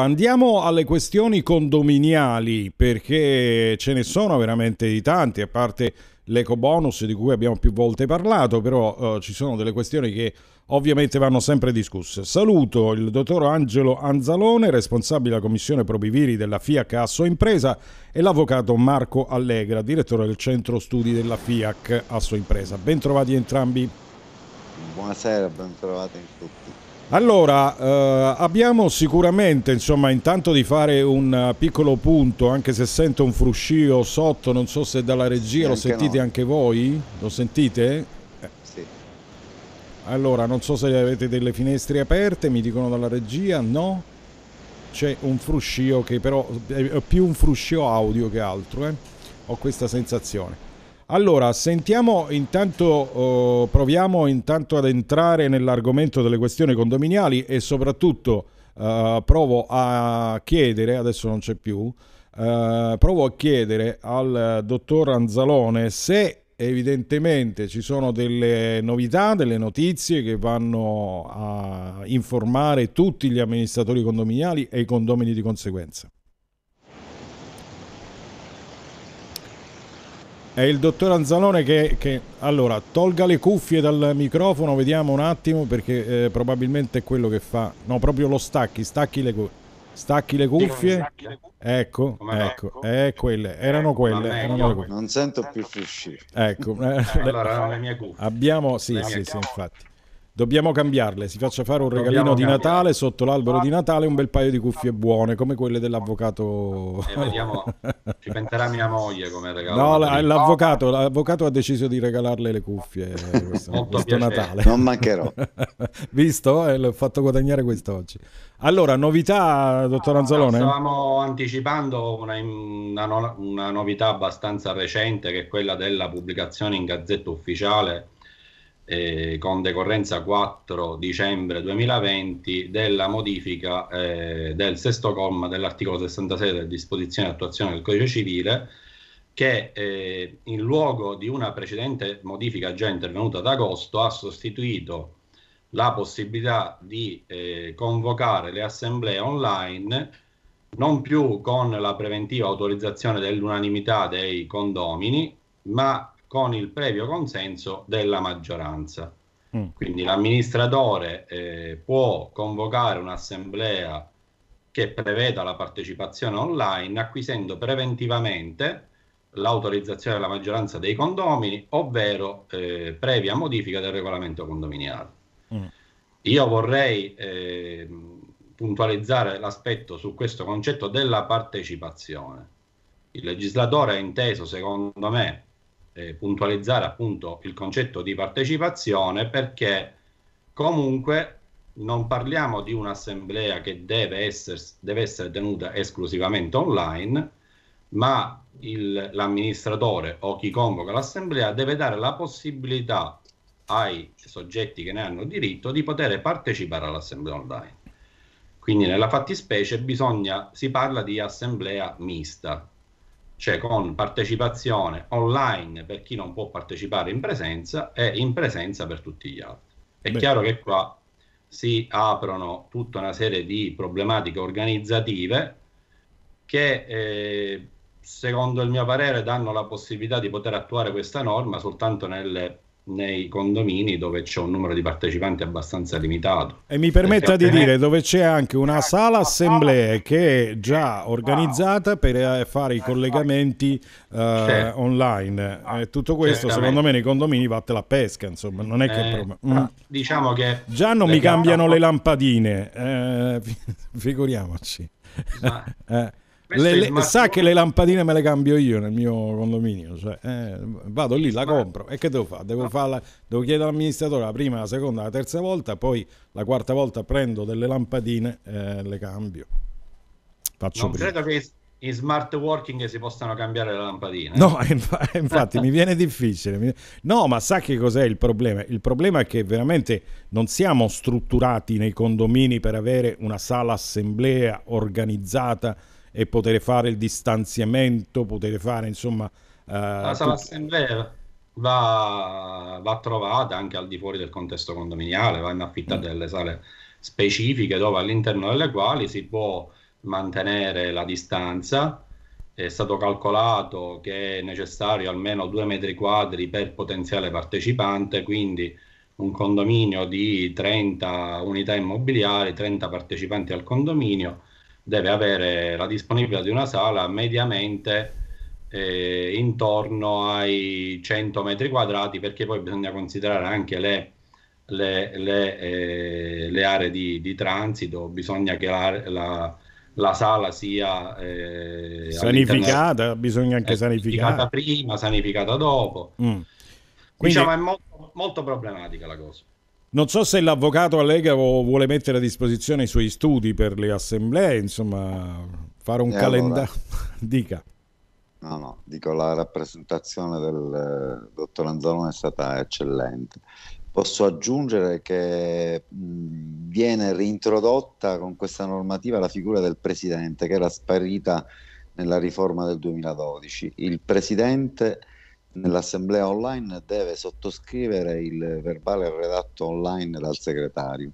Andiamo alle questioni condominiali perché ce ne sono veramente di tanti, a parte l'eco bonus di cui abbiamo più volte parlato, però eh, ci sono delle questioni che ovviamente vanno sempre discusse. Saluto il dottor Angelo Anzalone, responsabile della commissione Probiviri della FIAC Asso Impresa e l'avvocato Marco Allegra, direttore del centro studi della FIAC Asso Impresa. Bentrovati entrambi. Buonasera, bentrovati tutti. Allora, eh, abbiamo sicuramente, insomma, intanto di fare un eh, piccolo punto, anche se sento un fruscio sotto, non so se dalla regia sì, lo sentite no. anche voi, lo sentite? Eh. Sì. Allora, non so se avete delle finestre aperte, mi dicono dalla regia, no? C'è un fruscio che però è più un fruscio audio che altro, eh? Ho questa sensazione. Allora, sentiamo intanto, eh, proviamo intanto ad entrare nell'argomento delle questioni condominiali e soprattutto eh, provo a chiedere, adesso non c'è più, eh, provo a chiedere al dottor Anzalone se evidentemente ci sono delle novità, delle notizie che vanno a informare tutti gli amministratori condominiali e i condomini di conseguenza. È il dottor Anzalone che, che, Allora, tolga le cuffie dal microfono, vediamo un attimo, perché eh, probabilmente è quello che fa... No, proprio lo stacchi, stacchi le, cu... stacchi le cuffie. Stacchi le cuffie. Ecco, ecco, eh, quelle, erano ecco, quelle, erano quelle. Non sento più frusci. Ecco, allora, le mie cuffie. Abbiamo... Sì, sì, sì, infatti. Dobbiamo cambiarle, si faccia fare un regalino Dobbiamo di cambiare. Natale sotto l'albero di ah. Natale, un bel paio di cuffie buone come quelle dell'avvocato. E vediamo, ci penserà mia moglie come regalo. No, ah. l'avvocato, l'avvocato ha deciso di regalarle le cuffie eh, questo, questo Natale. Non mancherò. Visto? Eh, l'ho fatto guadagnare quest'oggi. Allora, novità, dottor ah, Anzalone? Stavamo anticipando una, una, una novità abbastanza recente che è quella della pubblicazione in Gazzetta Ufficiale eh, con decorrenza 4 dicembre 2020 della modifica eh, del sesto comma dell'articolo 66 delle disposizione di attuazione del codice civile che eh, in luogo di una precedente modifica già intervenuta ad agosto ha sostituito la possibilità di eh, convocare le assemblee online non più con la preventiva autorizzazione dell'unanimità dei condomini, ma con il previo consenso della maggioranza. Mm. Quindi l'amministratore eh, può convocare un'assemblea che preveda la partecipazione online acquisendo preventivamente l'autorizzazione della maggioranza dei condomini, ovvero eh, previa modifica del regolamento condominiale. Mm. Io vorrei eh, puntualizzare l'aspetto su questo concetto della partecipazione. Il legislatore ha inteso, secondo me, eh, puntualizzare appunto il concetto di partecipazione perché comunque non parliamo di un'assemblea che deve, esser, deve essere, tenuta esclusivamente online, ma il, l'amministratore o chi convoca l'assemblea deve dare la possibilità ai soggetti che ne hanno diritto di poter partecipare all'assemblea online. Quindi nella fattispecie bisogna, si parla di assemblea mista, cioè con partecipazione online per chi non può partecipare in presenza e in presenza per tutti gli altri. È Beh. chiaro che qua si aprono tutta una serie di problematiche organizzative che eh, secondo il mio parere danno la possibilità di poter attuare questa norma soltanto nelle nei condomini dove c'è un numero di partecipanti abbastanza limitato. E mi permetta di dire dove c'è anche una sala assemblee che è già organizzata per eh, fare i collegamenti uh, online. E tutto questo secondo me nei condomini vatte la pesca, insomma, non è che... Eh, mm. Diciamo che... Già non mi cambiano le lampadine, eh, figuriamoci. Ma... eh le, le, sa che le lampadine me le cambio io nel mio condominio. Cioè, eh, vado lì, la compro e che devo fare? Devo, farla, devo chiedere all'amministratore la prima, la seconda, la terza volta, poi la quarta volta prendo delle lampadine e eh, le cambio. Faccio non prima. credo che in smart working si possano cambiare le lampadine. No, inf- infatti mi viene difficile. No, ma sa che cos'è il problema? Il problema è che veramente non siamo strutturati nei condomini per avere una sala assemblea organizzata e poter fare il distanziamento, poter fare insomma... Eh, la sala tut... assemblea va, va, trovata anche al di fuori del contesto condominiale, vanno affittate mm. delle sale specifiche dove all'interno delle quali si può mantenere la distanza. È stato calcolato che è necessario almeno due metri quadri per potenziale partecipante, quindi un condominio di 30 unità immobiliari, 30 partecipanti al condominio deve avere la disponibilità di una sala mediamente eh, intorno ai 100 metri quadrati perché poi bisogna considerare anche le, le, le, eh, le aree di, di, transito, bisogna che la, la, la sala sia eh, sanificata, bisogna anche eh, sanificata prima, sanificata dopo. Mm. Diciamo, Quindi... Diciamo è molto, molto problematica la cosa. Non so se l'avvocato Allegro vuole mettere a disposizione i suoi studi per le assemblee, insomma, fare un eh, calendario. Allora... Dica. No, no, dico la rappresentazione del eh, dottor Anzalone è stata eccellente. Posso aggiungere che mh, viene reintrodotta con questa normativa la figura del presidente che era sparita nella riforma del 2012. Il presidente nell'assemblea online deve sottoscrivere il verbale redatto online dal segretario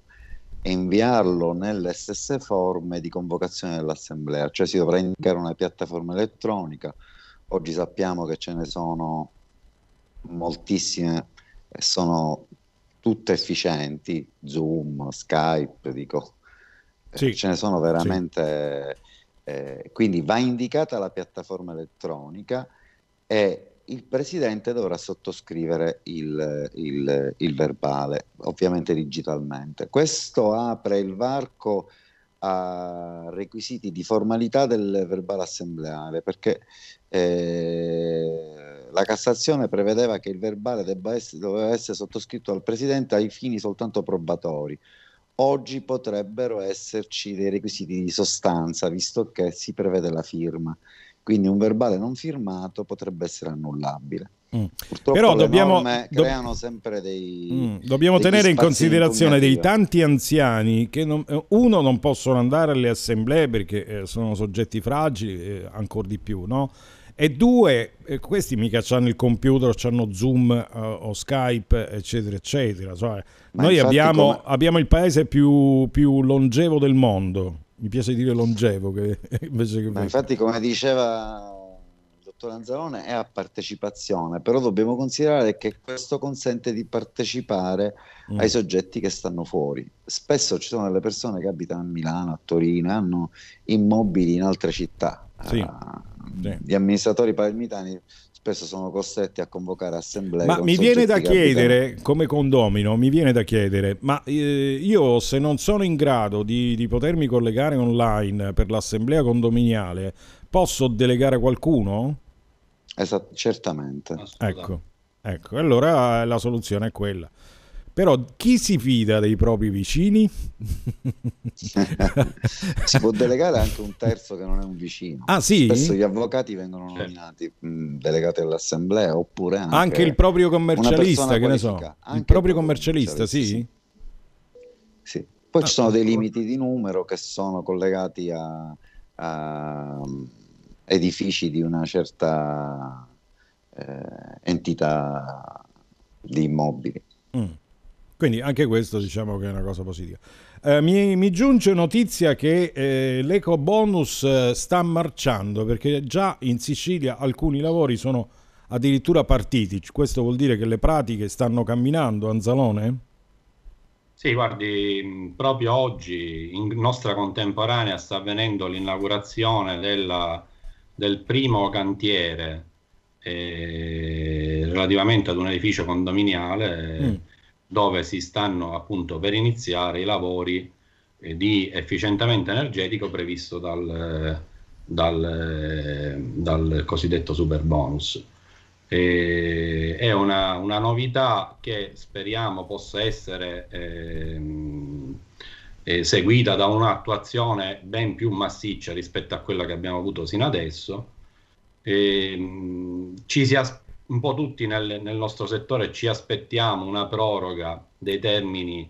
e inviarlo nelle stesse forme di convocazione dell'assemblea, cioè si dovrà indicare una piattaforma elettronica. Oggi sappiamo che ce ne sono moltissime e sono tutte efficienti, Zoom, Skype, dico, eh, sì. ce ne sono veramente... Sì. Eh, quindi va indicata la piattaforma elettronica e il presidente dovrà sottoscrivere il, il, il, verbale, ovviamente digitalmente. Questo apre il varco a requisiti di formalità del verbale assembleare, perché eh, la Cassazione prevedeva che il verbale essere, doveva essere sottoscritto dal presidente ai fini soltanto probatori. Oggi potrebbero esserci dei requisiti di sostanza, visto che si prevede la firma quindi un verbale non firmato potrebbe essere annullabile. Mm. Però dobbiamo, do, dei, mm, dobbiamo tenere in considerazione dei tanti anziani che non, eh, uno non possono andare alle assemblee perché eh, sono soggetti fragili, eh, ancora di più, no? E due, eh, questi mica hanno il computer, hanno Zoom uh, o Skype, eccetera, eccetera. Cioè, noi abbiamo, come... abbiamo, il paese più, più longevo del mondo mi piace dire longevo che, invece che Ma infatti come diceva il dottor Anzalone è a partecipazione però dobbiamo considerare che questo consente di partecipare mm. ai soggetti che stanno fuori spesso ci sono delle persone che abitano a Milano a Torino hanno immobili in altre città sì. Uh, sì. gli amministratori palermitani spesso sono costretti a convocare assemblee. Ma mi viene da chiedere, abitano. come condomino, mi viene da chiedere, ma eh, io se non sono in grado di, di potermi collegare online per l'assemblea condominiale, posso delegare qualcuno? Esatto, certamente. Ecco, ecco, allora la soluzione è quella. Però chi si fida dei propri vicini? si può delegare anche un terzo che non è un vicino. Ah, sì? Spesso gli avvocati vengono nominati mm, delegati all'assemblea oppure anche, anche il proprio commercialista, che ne so. Anche il proprio, proprio commercialista, commercialista, sì? Sì. sì. Poi ah, ci sono ah, dei ecco. limiti di numero che sono collegati a, a edifici di una certa eh, entità di immobili. Mm. Quindi anche questo diciamo che è una cosa positiva. Eh, mi, mi, giunge notizia che eh, l'eco bonus eh, sta marciando perché già in Sicilia alcuni lavori sono addirittura partiti. Questo vuol dire che le pratiche stanno camminando, Anzalone? Sì, guardi, proprio oggi in nostra contemporanea sta avvenendo l'inaugurazione della, del primo cantiere eh, relativamente ad un edificio condominiale. Mm dove si stanno appunto per iniziare i lavori eh, di efficientamento energetico previsto dal, eh, dal, eh, dal cosiddetto super bonus. E, è una, una, novità che speriamo possa essere ehm, eh, seguita da un'attuazione ben più massiccia rispetto a quella che abbiamo avuto sino adesso. E, ehm, ci si aspetta un po' tutti nel, nel, nostro settore ci aspettiamo una proroga dei termini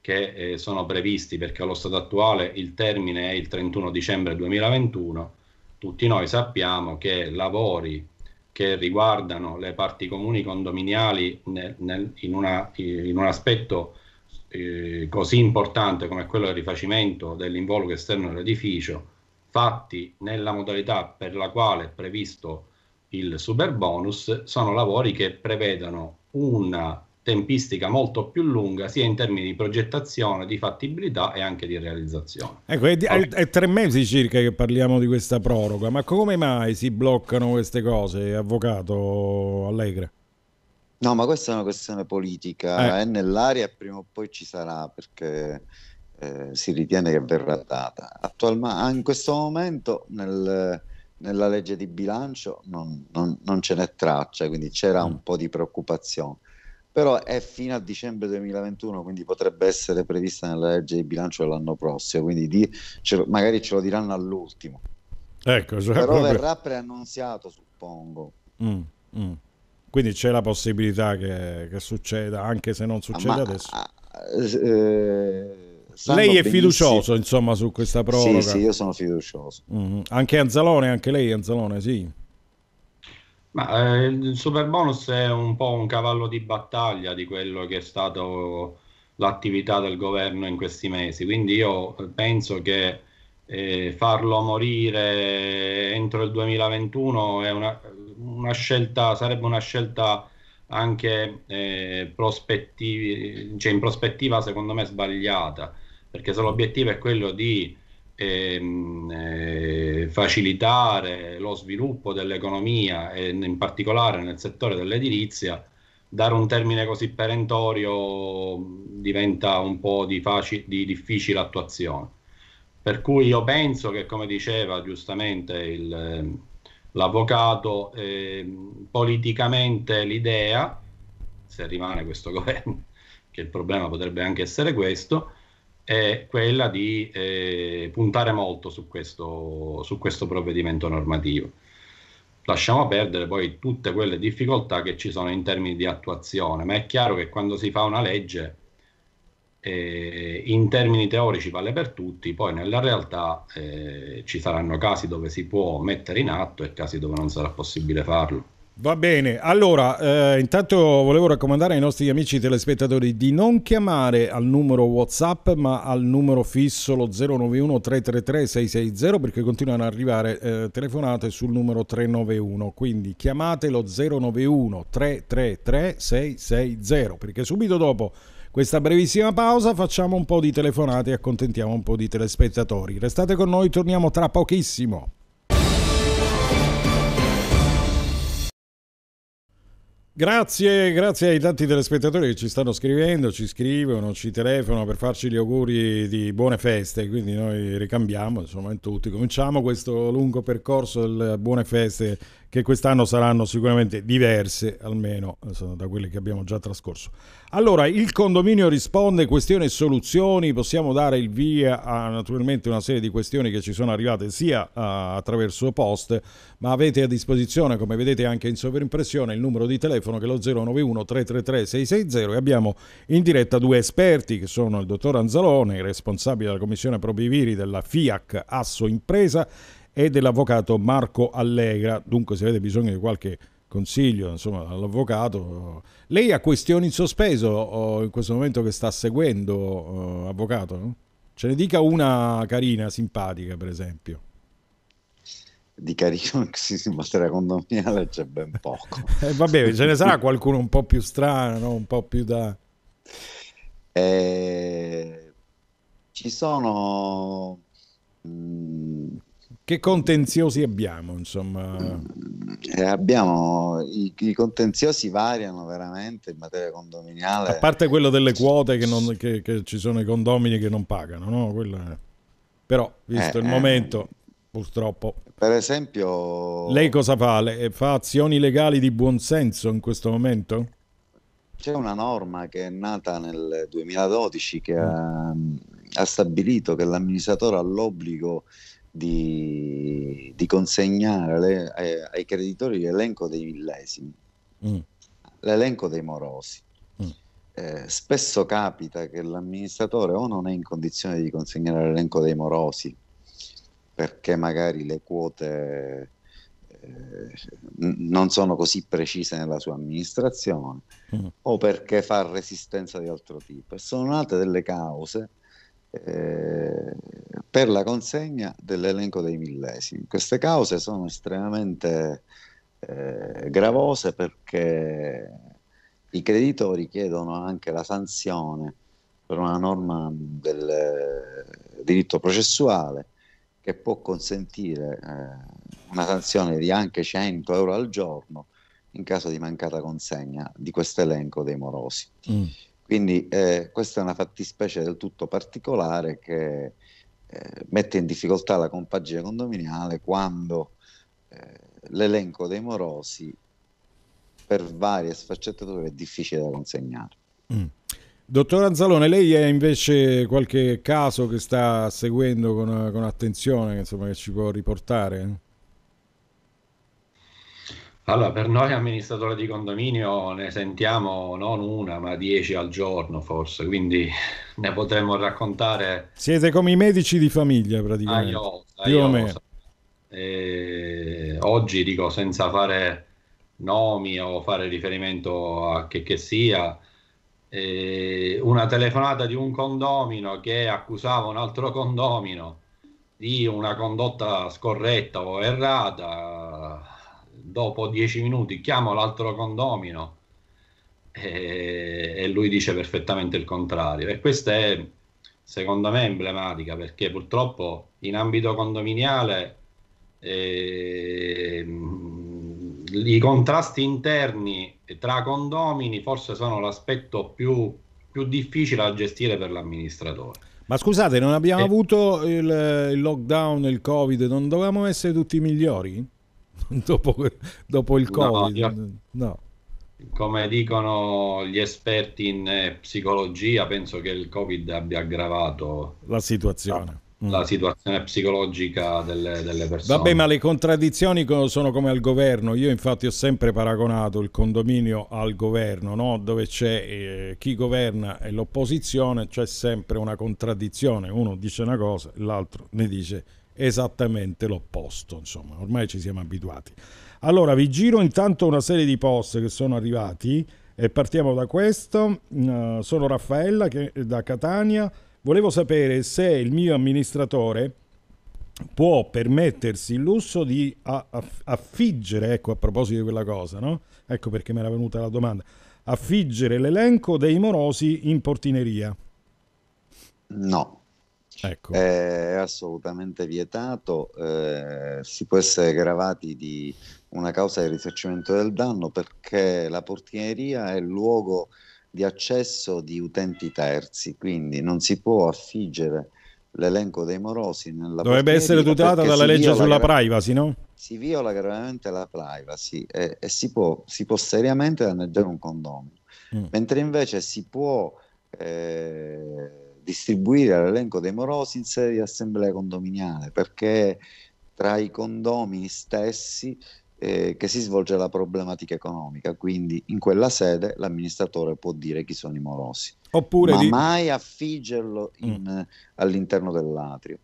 che eh, sono previsti perché allo stato attuale il termine è il 31 dicembre 2021. Tutti noi sappiamo che lavori che riguardano le parti comuni condominiali nel, nel, in, una, in, un aspetto eh, così importante come quello del rifacimento dell'involucro esterno dell'edificio, fatti nella modalità per la quale è previsto il super bonus sono lavori che prevedono una tempistica molto più lunga sia in termini di progettazione, di fattibilità e anche di realizzazione. Ecco, è, è, è, tre mesi circa che parliamo di questa proroga, ma come mai si bloccano queste cose, avvocato Allegra? No, ma questa è una questione politica, eh. è nell'aria e prima o poi ci sarà perché eh, si ritiene che verrà data. Attualmente, ah, in questo momento nel nella legge di bilancio non, non, non ce n'è traccia, quindi c'era mm. un po' di preoccupazione. Però è fino a dicembre 2021, quindi potrebbe essere prevista nella legge di bilancio dell'anno prossimo, quindi di, ce, magari ce lo diranno all'ultimo. Ecco, cioè Però proprio... verrà preannunziato, suppongo. Mm, mm. Quindi c'è la possibilità che, che, succeda, anche se non ah, succede Ma, adesso. Eh, lei è benissimo. fiducioso, insomma, su questa prova. Sì, sì, io sono fiducioso. Mm-hmm. Anche Anzalone, anche lei Anzalone, sì. Ma eh, il super bonus è un po' un cavallo di battaglia di quello che è stato l'attività del governo in questi mesi, quindi io penso che eh, farlo morire entro il 2021 è una, una scelta, sarebbe una scelta anche eh, prospettiv- cioè in prospettiva secondo me sbagliata perché se l'obiettivo è quello di ehm, eh, facilitare lo sviluppo dell'economia e in particolare nel settore dell'edilizia, dare un termine così perentorio diventa un po' di, faci- di difficile attuazione. Per cui io penso che, come diceva giustamente il, l'avvocato, eh, politicamente l'idea, se rimane questo governo, che il problema potrebbe anche essere questo, è quella di eh, puntare molto su questo, su questo provvedimento normativo. Lasciamo perdere poi tutte quelle difficoltà che ci sono in termini di attuazione, ma è chiaro che quando si fa una legge eh, in termini teorici vale per tutti, poi nella realtà eh, ci saranno casi dove si può mettere in atto e casi dove non sarà possibile farlo. Va bene, allora eh, intanto volevo raccomandare ai nostri amici telespettatori di non chiamare al numero Whatsapp ma al numero fisso lo 091 333 660 perché continuano ad arrivare eh, telefonate sul numero 391, quindi chiamate lo 091 333 660 perché subito dopo questa brevissima pausa facciamo un po' di telefonate e accontentiamo un po' di telespettatori. Restate con noi, torniamo tra pochissimo. Grazie, grazie ai tanti telespettatori che ci stanno scrivendo, ci scrivono, ci telefonano per farci gli auguri di buone feste, quindi noi ricambiamo insomma in tutti, cominciamo questo lungo percorso delle buone feste che quest'anno saranno sicuramente diverse, almeno insomma, da quelle che abbiamo già trascorso. Allora, il condominio risponde, questioni e soluzioni, possiamo dare il via a naturalmente una serie di questioni che ci sono arrivate sia a, attraverso post, ma avete a disposizione, come vedete anche in sovrimpressione, il numero di telefono che è lo 091 333 660 e abbiamo in diretta due esperti che sono il dottor Anzalone, responsabile della commissione Probiviri della FIAC Asso Impresa e dell'avvocato Marco Allegra. Dunque se avete bisogno di qualche consiglio insomma, all'avvocato, lei ha questioni in sospeso in questo momento che sta seguendo, eh, avvocato? Ce ne dica una carina, simpatica per esempio di carino in materia condominiale c'è ben poco. Eh, vabbè, ce ne sarà qualcuno un po' più strano, un po' più da... Eh, ci sono... Mh, mm, che contenziosi abbiamo? Insomma? Eh, abbiamo i, i, contenziosi variano veramente in materia condominiale. A parte quello delle quote che, non, che, che ci sono i condomini che non pagano, no? Quella... però visto eh, il eh. momento, eh, purtroppo. Per esempio... Lei cosa fa? Le, fa azioni legali di buonsenso in questo momento? C'è una norma che è nata nel 2012 che ha, ha stabilito che l'amministratore ha l'obbligo di, di consegnare ai, eh, ai creditori l'elenco dei millesimi, mm. l'elenco dei morosi. Mm. Eh, spesso capita che l'amministratore o non è in condizione di consegnare l'elenco dei morosi perché magari le quote eh, non sono così precise nella sua amministrazione mm. o perché fa resistenza di altro tipo. E sono altre delle cause eh, per la consegna dell'elenco dei millesimi. Queste cause sono estremamente eh, gravose perché i creditori chiedono anche la sanzione per una norma del eh, diritto processuale che può consentire eh, una sanzione di anche 100 euro al giorno in caso di mancata consegna di questo elenco dei morosi. Mm. Quindi eh, questa è una fattispecie del tutto particolare che eh, mette in difficoltà la compagine condominiale quando eh, l'elenco dei morosi per varie sfaccettature è difficile da consegnare. Mm. Dottor Anzalone, lei ha invece qualche caso che sta seguendo con, con attenzione, insomma, che ci può riportare? Allora, per noi amministratori di condominio ne sentiamo non una, ma dieci al giorno forse, quindi ne potremmo raccontare... Siete come i medici di famiglia praticamente. Io, più aiosa. oggi dico senza fare nomi o fare riferimento a che che sia, una telefonata di un condomino che accusava un altro condomino di una condotta scorretta o errata dopo dieci minuti chiamo l'altro condomino e, e lui dice perfettamente il contrario. E questa è, secondo me, emblematica perché purtroppo in ambito condominiale eh, i contrasti interni tra condomini forse sono l'aspetto più, più difficile da gestire per l'amministratore. Ma scusate, non abbiamo eh. avuto il, il, lockdown, il covid, non dovevamo essere tutti migliori? dopo, dopo il no, Covid. No. Come dicono gli esperti in eh, psicologia, penso che il Covid abbia aggravato la situazione. La, mm. situazione psicologica delle, delle persone. Vabbè, ma le contraddizioni sono come al governo. Io infatti ho sempre paragonato il condominio al governo, no? dove c'è eh, chi governa e l'opposizione, c'è sempre una contraddizione. Uno dice una cosa, l'altro ne dice un'altra esattamente l'opposto, insomma, ormai ci siamo abituati. Allora, vi giro intanto una serie di post che sono arrivati e partiamo da questo. Eh, sono Raffaella che, da Catania. Volevo sapere se il mio amministratore può permettersi il lusso di affiggere, ecco a proposito di quella cosa, no? Ecco perché mi era venuta la domanda. Affiggere l'elenco dei morosi in portineria. No. Ecco. Eh, è assolutamente vietato, eh, si può essere gravati di una causa di risarcimento del danno perché la portineria è il luogo di accesso di utenti terzi, quindi non si può affiggere l'elenco dei morosi Dovrebbe essere tutelata dalla legge sulla gra- privacy, no? Si viola gravemente la privacy e, e si, può, si, può, seriamente danneggiare un condomino, mm. mentre invece si può... Eh, distribuire l'elenco dei morosi in sede di assemblea condominiale perché tra i condomini stessi eh, che si svolge la problematica economica, quindi in quella sede l'amministratore può dire chi sono i morosi, Oppure ma di... mai affiggerlo mm. in, mm. all'interno dell'atrio.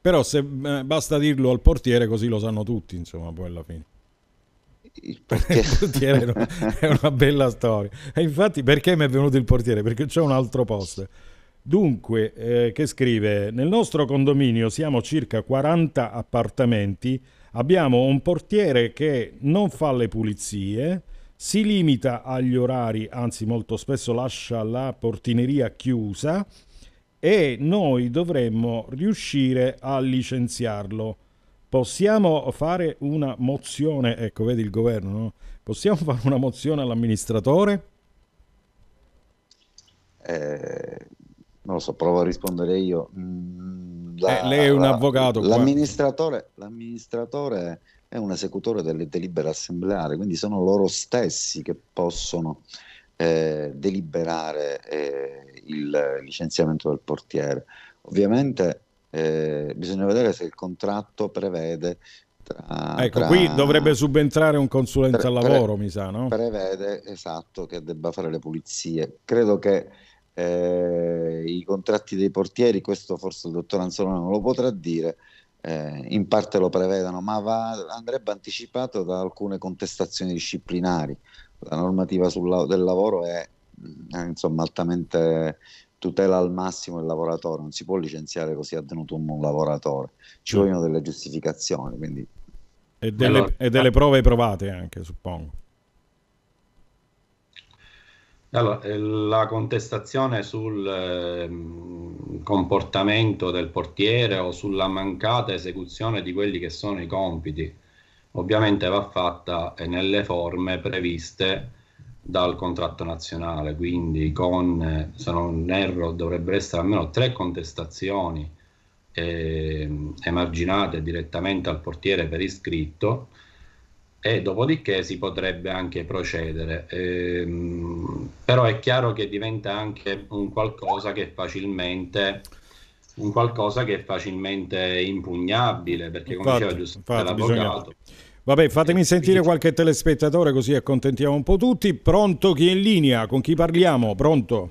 Però se, eh, basta dirlo al portiere così lo sanno tutti, insomma, poi alla fine. Il portiere, il portiere è una bella storia. E infatti perché mi è venuto il portiere? Perché c'è un altro posto. Dunque, eh, che scrive, nel nostro condominio siamo circa 40 appartamenti, abbiamo un portiere che non fa le pulizie, si limita agli orari, anzi molto spesso lascia la portineria chiusa e noi dovremmo riuscire a licenziarlo. Possiamo fare una mozione, ecco vedi il governo, no? possiamo fare una mozione all'amministratore? Eh, non lo so, provo a rispondere io. Mm, eh, la, eh, lei è un la, avvocato. L'amministratore, l'amministratore, è un esecutore delle delibere assembleare, quindi sono loro stessi che possono eh, deliberare eh, il licenziamento del portiere. Ovviamente eh, bisogna vedere se il contratto prevede tra, ecco, tra, qui dovrebbe subentrare un consulente pre, al lavoro, pre, mi sa, no? Prevede, esatto, che debba fare le pulizie. Credo che eh, i contratti dei portieri, questo forse il dottor Anzolone non lo potrà dire, eh, in parte lo prevedono, ma va, andrebbe anticipato da alcune contestazioni disciplinari. La normativa sul, del lavoro è eh, insomma, altamente tutela al massimo il lavoratore, non si può licenziare così a denutum un lavoratore, ci mm. vogliono delle giustificazioni. Quindi... E, delle, allora, e delle prove provate anche, suppongo. Allora, eh, la contestazione sul eh, comportamento del portiere o sulla mancata esecuzione di quelli che sono i compiti ovviamente va fatta eh, nelle forme previste dal contratto nazionale, quindi con, eh, se non erro, dovrebbero essere almeno tre contestazioni eh, emarginate direttamente al portiere per iscritto e dopodiché si potrebbe anche procedere. Ehm, però è chiaro che diventa anche un qualcosa che facilmente un qualcosa che è facilmente impugnabile, perché come infatti, diceva giustamente l'avvocato. Bisogna... Vabbè, fatemi eh, sentire qualche telespettatore così accontentiamo un po' tutti. Pronto chi è in linea? Con chi parliamo? Pronto?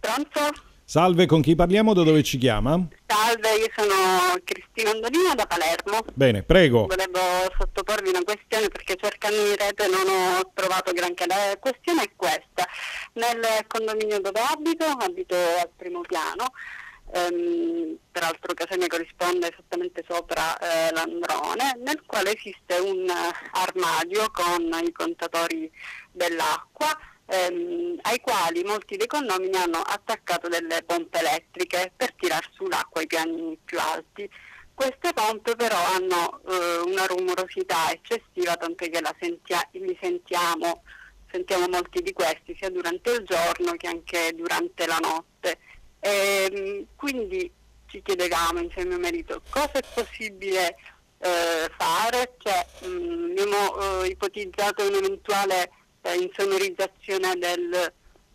Pronto? Salve, con chi parliamo? Da dove ci chiama? Salve, io sono Cristina Andolina da Palermo. Bene, prego. Volevo sottoporvi una questione perché cercando in rete non ho trovato granché. La questione è questa. Nel condominio dove abito, abito al primo piano, ehm, peraltro casa mia corrisponde esattamente sopra eh, l'androne, nel quale esiste un armadio con i contatori dell'acqua ehm, ai quali molti dei condomini hanno attaccato delle pompe elettriche per tirar su l'acqua ai piani più alti. Queste pompe però hanno eh, una rumorosità eccessiva, tanto che sentia- li sentiamo, sentiamo molti di questi sia durante il giorno che anche durante la notte. E, ehm, quindi ci chiedevamo insieme a mio marito cosa è possibile eh, fare, cioè, mh, mm, abbiamo eh, ipotizzato un'eventuale questa insonorizzazione del,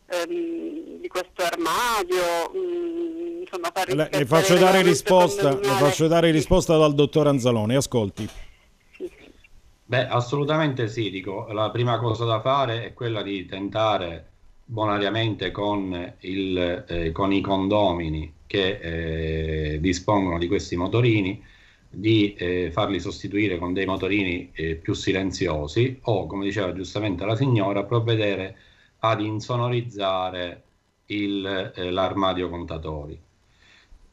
ehm, di questo armadio, mh, mm, insomma fare le, le, faccio dare risposta, le faccio dare risposta dal dottor Anzalone, ascolti. Beh, assolutamente sì, dico, la prima cosa da fare è quella di tentare bonariamente con, il, eh, con i condomini che eh, dispongono di questi motorini di eh, farli sostituire con dei motorini eh, più silenziosi o, come diceva giustamente la signora, provvedere ad insonorizzare il, eh, l'armadio contatori.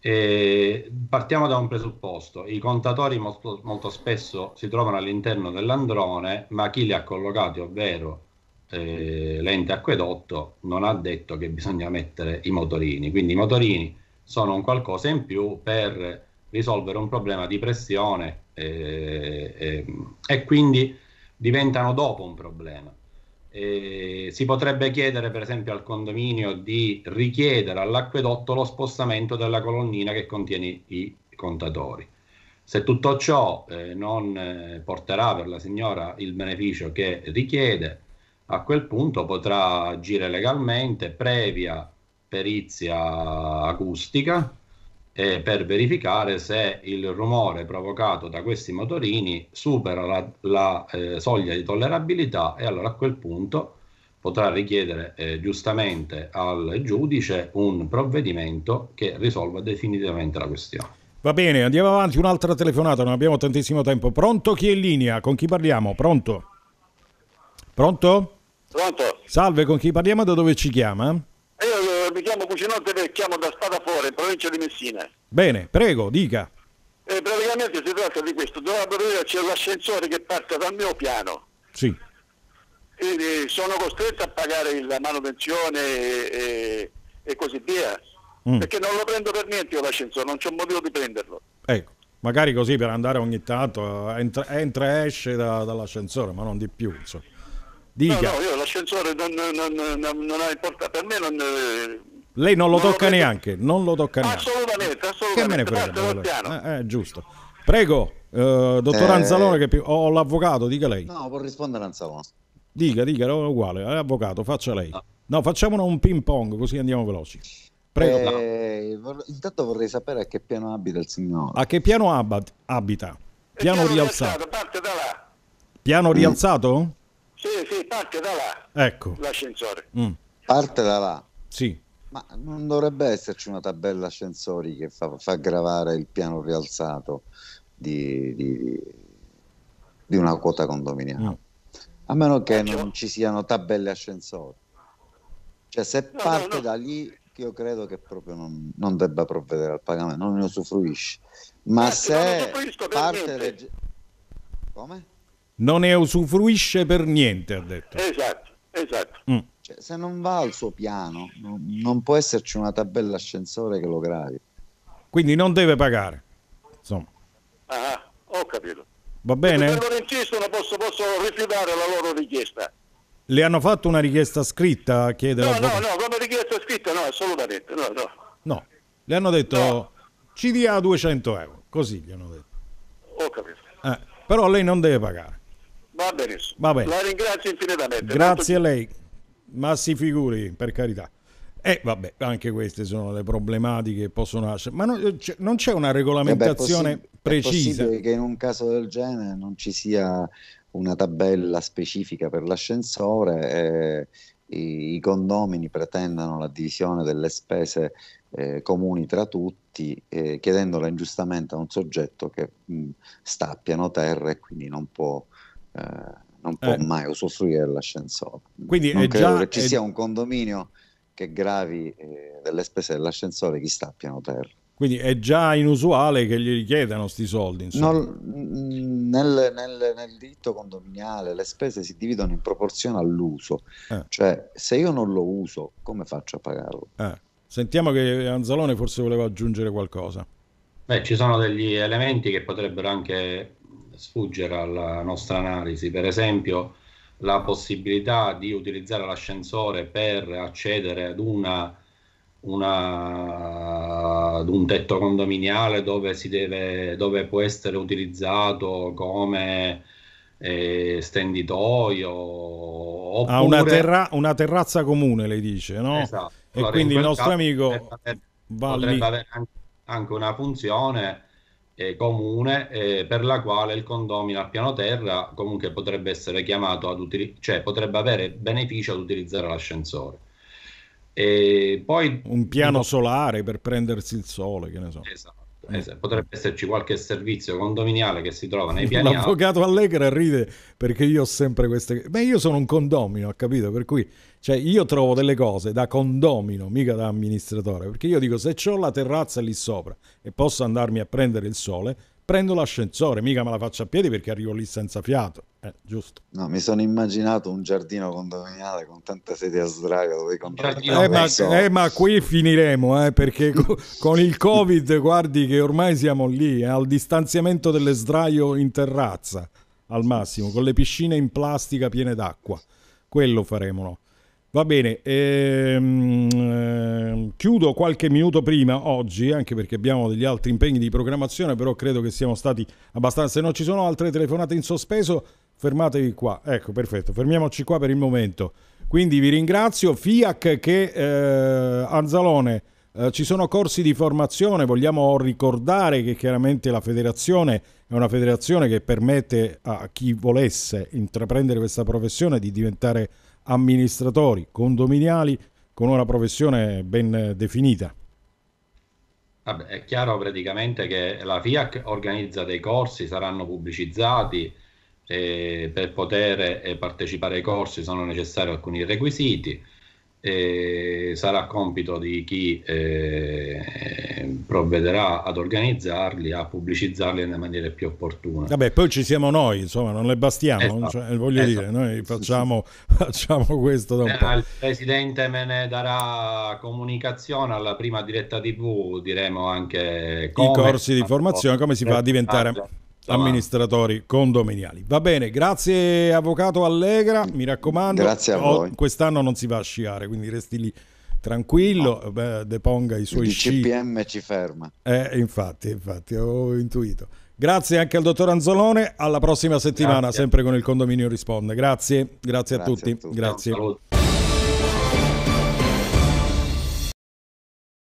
E partiamo da un presupposto, i contatori molto, molto, spesso si trovano all'interno dell'androne, ma chi li ha collocati, ovvero eh, l'ente acquedotto, non ha detto che bisogna mettere i motorini, quindi i motorini sono un qualcosa in più per risolvere un problema di pressione eh, eh, e quindi diventano dopo un problema. Eh, si potrebbe chiedere per esempio al condominio di richiedere all'acquedotto lo spostamento della colonnina che contiene i contatori. Se tutto ciò eh, non eh, porterà per la signora il beneficio che richiede, a quel punto potrà agire legalmente previa perizia acustica eh, per verificare se il rumore provocato da questi motorini supera la, la eh, soglia di tollerabilità e allora a quel punto potrà richiedere eh, giustamente al giudice un provvedimento che risolva definitivamente la questione. Va bene, andiamo avanti, un'altra telefonata, non abbiamo tantissimo tempo. Pronto chi è in linea? Con chi parliamo? Pronto? Pronto? Pronto. Salve, con chi parliamo da dove ci chiama? mi chiamo Cucinotte chiamo da Spadafore, in provincia di Messina. Bene, prego, dica. E eh, praticamente si tratta di questo, dovrebbero c'è l'ascensore che parte dal mio piano. Sì. E sono costretto a pagare la manutenzione e, e così via. Mm. Perché non lo prendo per niente io l'ascensore, non c'è un motivo di prenderlo. Ecco, magari così per andare ogni tanto, eh, entra, entra e esce da, dall'ascensore, ma non di più. Insomma. Dica. No, no, io l'ascensore non, non, non, non ha importanza, per me non... Eh, lei non lo tocca lo neanche, non lo tocca neanche. Assolutamente, assolutamente. Che me ne frega? Certo, eh, eh giusto. Prego, eh, dottor eh... Anzalone, che più... ho l'avvocato, dica lei. No, può rispondere Anzalone. Dica, dica, è uguale, avvocato, faccia lei. No, no facciamono un ping pong così andiamo veloci. Prego. Eh, vorrei, intanto vorrei sapere a che piano abita il signore. A che piano abita? Piano, piano rialzato. rialzato. Piano rialzato? Sì, sì, parte da là. Ecco. L'ascensore. Mm. Parte da là. Sì. Ma non dovrebbe esserci una tabella ascensori che fa, fa gravare il piano rialzato di, di, di una quota condominiale. No. A meno che non ci siano tabelle ascensori. Cioè se no, parte no, da lì io credo che proprio non, non, debba provvedere al pagamento, non ne usufruisce. Ma Grazie, certo, se parte... Reg... Come? Non ne usufruisce per niente, ha detto. Esatto, esatto. Mm. Cioè, se non va al suo piano, non, non può esserci una tabella ascensore che lo gravi. Quindi non deve pagare. Insomma. Ah, ho capito. Va bene? Se loro insistono posso, posso, rifiutare la loro richiesta. Le hanno fatto una richiesta scritta? Chiede no, no, no, come richiesta scritta no, assolutamente, no, no. No, le hanno detto no. ci dia 200 euro, così gli hanno detto. Ho capito. Eh, però lei non deve pagare. Va benissimo. Va bene. La ringrazio infinitamente. Grazie a lei. Ma si figuri, per carità. E eh, vabbè, anche queste sono le problematiche che possono nascere. Ma non, eh, c- non c'è una regolamentazione eh beh, è possi- precisa. È che in un caso del genere non ci sia una tabella specifica per l'ascensore. Eh, i, condomini pretendano la divisione delle spese eh, comuni tra tutti, eh, chiedendola ingiustamente a un soggetto che mh, sta a piano terra e quindi non può eh, non può eh. mai usufruire dell'ascensore. Quindi non è già, che ci è... sia un condominio che gravi eh, delle spese dell'ascensore chi sta a piano terra. Quindi è già inusuale che gli richiedano questi soldi. Non, mm, nel, nel, nel, diritto condominiale le spese si dividono in proporzione all'uso, eh. cioè se io non lo uso come faccio a pagarlo? Eh. Sentiamo che Anzalone forse voleva aggiungere qualcosa. Beh, ci sono degli elementi che potrebbero anche sfuggire alla nostra analisi, per esempio la possibilità di utilizzare l'ascensore per accedere ad, una, una, ad un tetto condominiale dove, deve, dove può essere utilizzato come eh, stenditoio. Oppure... Ah, una, terra, una, terrazza comune, lei dice, no? Esatto. E quindi il nostro amico potrebbe, va potrebbe avere anche una funzione eh, comune eh, per la quale il condomino al piano terra comunque potrebbe essere chiamato ad utilizzare, cioè potrebbe avere beneficio ad utilizzare l'ascensore. E poi, un piano solare per prendersi il sole, che ne so. Esatto. Esatto. Potrebbe esserci qualche servizio condominiale che si trova nei piani L'avvocato Allegra ride perché io ho sempre queste... Beh, io sono un condomino, ha capito? Per cui cioè, io trovo delle cose da condomino, mica da amministratore. Perché io dico, se ho la terrazza lì sopra e posso andarmi a prendere il sole, prendo l'ascensore, mica me la faccio a piedi perché arrivo lì senza fiato. Eh, giusto. No, mi sono immaginato un giardino condominiale con tante sedie a sdraio dove eh ma, eh, ma, qui finiremo, eh, perché co- con il Covid guardi che ormai siamo lì, eh, al distanziamento delle sdraio in terrazza, al massimo, con le piscine in plastica piene d'acqua. Quello faremo, no? Va bene, ehm, ehm, chiudo qualche minuto prima oggi, anche perché abbiamo degli altri impegni di programmazione, però credo che siamo stati abbastanza... Se non ci sono altre telefonate in sospeso, fermatevi qua. Ecco, perfetto, fermiamoci qua per il momento. Quindi vi ringrazio. FIAC che eh, Anzalone, eh, ci sono corsi di formazione, vogliamo ricordare che chiaramente la federazione è una federazione che permette a chi volesse intraprendere questa professione di diventare amministratori condominiali con una professione ben definita. Vabbè, è chiaro praticamente che la FIAC organizza dei corsi, saranno pubblicizzati, eh, per poter eh, partecipare ai corsi sono necessari alcuni requisiti eh, sarà compito di chi eh, provvederà ad organizzarli, a pubblicizzarli nelle maniere più opportune. Vabbè, poi ci siamo noi, insomma, non le bastiamo, esatto. cioè, voglio esatto. dire, noi facciamo, facciamo questo da un eh, po'. Il Presidente me ne darà comunicazione alla prima diretta TV, diremo anche come, I corsi di formazione, come si fa a diventare... Esatto amministratori condominiali. Va bene, grazie avvocato Allegra, mi raccomando. Grazie a oh, voi. quest'anno non si va a sciare, quindi resti lì tranquillo, no. beh, deponga i suoi sci. Il CPM sci. ci ferma. Eh, infatti, infatti, ho intuito. Grazie anche al dottor Anzolone, alla prossima settimana, grazie. sempre con il condominio risponde. Grazie, grazie, grazie a tutti. A tutti. Grazie. No,